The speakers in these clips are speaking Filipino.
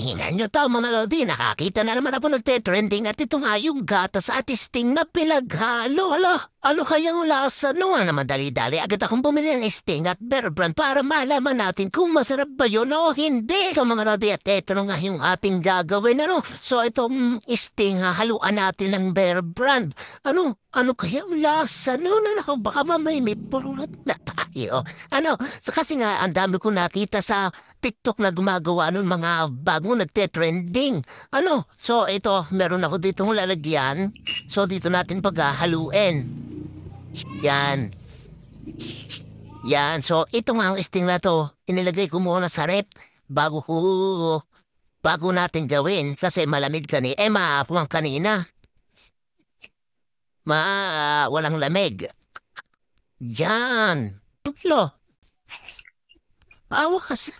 Tingnan nyo to mga lodi, nakakita na naman ako ng trending at ito nga yung gatas at sting na pinaghalo. Alo, ano kayang lasa? No nga naman dali-dali, agad akong bumili ng sting at bear brand para malaman natin kung masarap ba yun o hindi. So mga lodi, at ito nga yung ating gagawin. Ano? So itong sting ha, haluan natin ng bear brand. Ano? Ano kaya ang lasa? No, no, no, baka mamay may purot na babae. Ano, oh. ano, kasi nga ang dami ko nakita sa TikTok na gumagawa nun mga bago nagte-trending. Ano, so ito, meron ako dito ng lalagyan. So dito natin paghahaluin. Yan. Yan, so ito nga ang sting na to. Inilagay ko muna sa rep bago ko bago natin gawin kasi malamig kani ni Emma eh, puwang kanina. Ma, walang lamig. Yan tutlo. Maawa sa...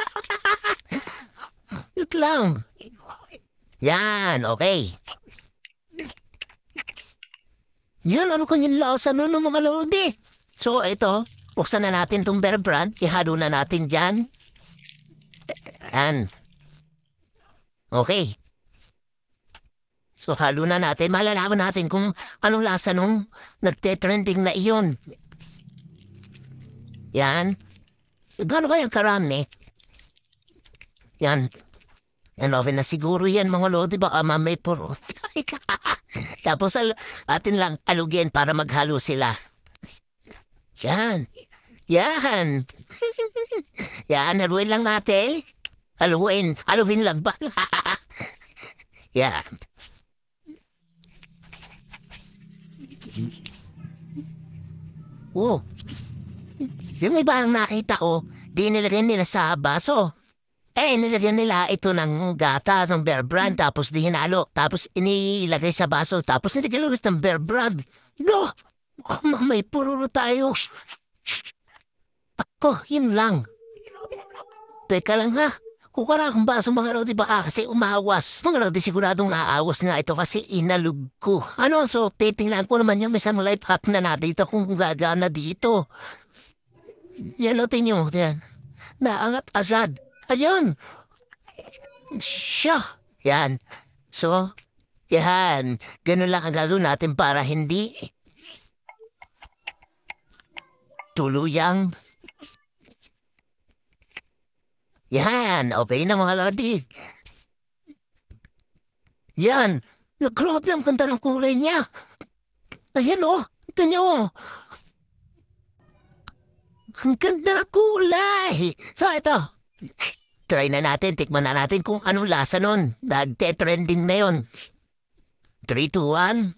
Wait lang. Yan, okay. Yan, ano yung lasa nun ng mga lodi? So, ito, buksan na natin tong bear brand. Ihalo na natin dyan. Yan. Okay. So, halo na natin. Malalaman natin kung anong lasa nung nagte-trending na iyon. Yan. Gano'n kaya karami? Yan. Yan, okay na siguro yan mga lodi. Baka ah, mamay puro. Tapos al atin lang alugin para maghalo sila. Yan. Yan. yan, haluin lang natin. Haluin. Haluin lang ba? yan. Oh, yung iba ang nakita ko, di nilagyan nila sa baso. Eh, nilagyan nila ito ng gata ng bear brand tapos di hinalo. Tapos inilagay sa baso tapos nilagyan ulit ng bear brand. No! Oh, may pururo tayo. Ako, yun lang. Teka lang ha. Kukara akong baso mga rodi baka kasi umawas. Mga rodi siguradong naawas na ito kasi inalog ko. Ano, so titingnan ko naman yung isang life hack na nadito kung gagana dito. Yelote niyo. Yan. Naangat asad. Ayun. Siya. Yan. So, yan. Ganun lang ang gagawin natin para hindi tuluyang yan, okay na mga lodi. Yan, nag-problem kanta ng kulay niya. Ayan o, oh, ito niyo. Ang ganda ng kulay! So, ito. Try na natin. Tikman na natin kung anong lasa nun. Nagte-trending na yon. 3, 2, 1.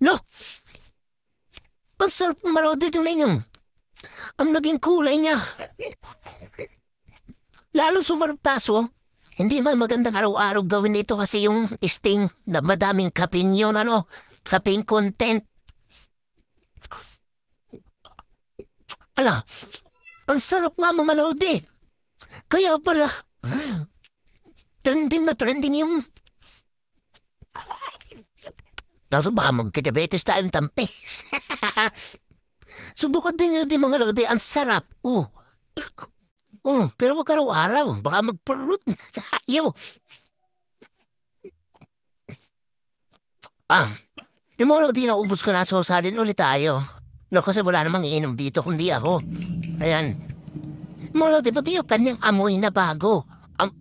No! Ang sarap marodi ito na eh, inyong. Ang naging kulay niya. Lalo sumarap taso. Oh. Hindi man magandang araw-araw gawin ito kasi yung sting na madaming caffeine yun, ano? Kapin content. Ala, ang sarap nga mamanood eh. Kaya pala, trending na trending yung... Kaso baka magka-diabetes tayong tampi. Subukan din yun di mga lodi, ang sarap. Oh. Oo, oh, pero wag araw-araw. Baka magparot na tayo. Ah, yung mga di naubos ko na, so salin ulit tayo. No, kasi wala namang iinom dito, kundi ako. Ayan. Molo, di ba yung kanyang amoy na bago? Am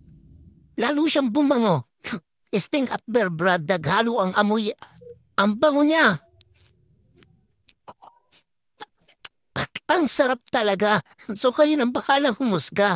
Lalo siyang bumango. Stink at bear daghalo ang amoy. Ang bango niya. Ang sarap talaga! So kayo nang bahala humusga.